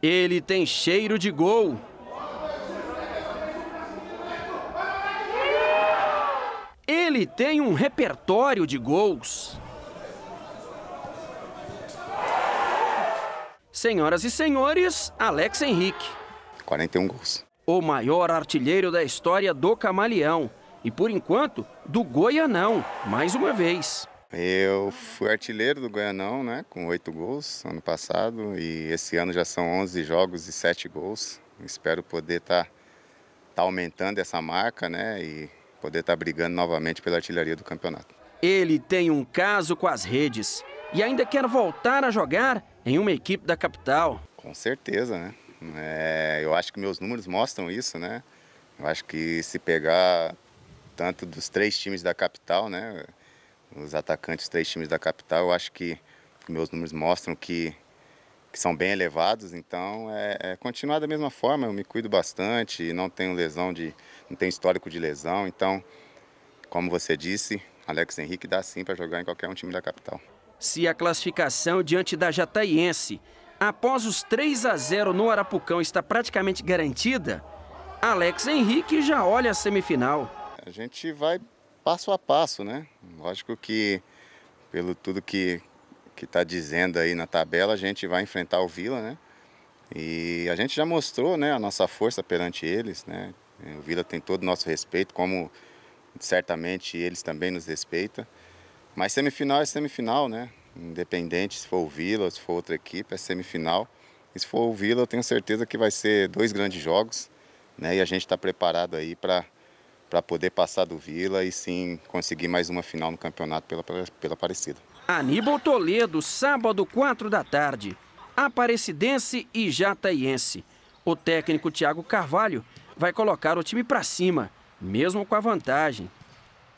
Ele tem cheiro de gol. Ele tem um repertório de gols. Senhoras e senhores, Alex Henrique. 41 gols. O maior artilheiro da história do Camaleão. E por enquanto, do Goianão, mais uma vez. Eu ah, fui artilheiro do Goianão, né, com oito gols ano passado e esse ano já são 11 jogos e sete gols. Espero poder estar tá, tá aumentando essa marca, né, e poder estar tá brigando novamente pela artilharia do campeonato. Ele tem um caso com as redes e ainda quer voltar a jogar em uma equipe da capital. Com certeza, né? É, eu acho que meus números mostram isso, né? Eu acho que se pegar tanto dos três times da capital, né? os atacantes dos três times da capital, eu acho que meus números mostram que, que são bem elevados, então é, é, continuar da mesma forma, eu me cuido bastante, não tenho lesão de. não tenho histórico de lesão, então, como você disse, Alex Henrique dá sim para jogar em qualquer um time da capital. Se a classificação diante da Jataiense após os 3 a 0 no Arapucão está praticamente garantida, Alex Henrique já olha a semifinal. A gente vai passo a passo, né? Lógico que pelo tudo que que está dizendo aí na tabela, a gente vai enfrentar o Vila, né? E a gente já mostrou, né, a nossa força perante eles, né? É, o Vila tem todo o nosso respeito, como certamente eles também nos respeitam. Mas semifinal é semifinal, né? Independente se for o Vila, se for outra equipe, é semifinal. E se for o Vila, eu tenho certeza que vai ser dois grandes jogos, né? E a gente está preparado aí para para poder passar do Vila e sim conseguir mais uma final no campeonato pela, pela Aparecida. Aníbal Toledo, sábado, 4 da tarde. Aparecidense e Jataiense. O técnico Thiago Carvalho vai colocar o time para cima, mesmo com a vantagem.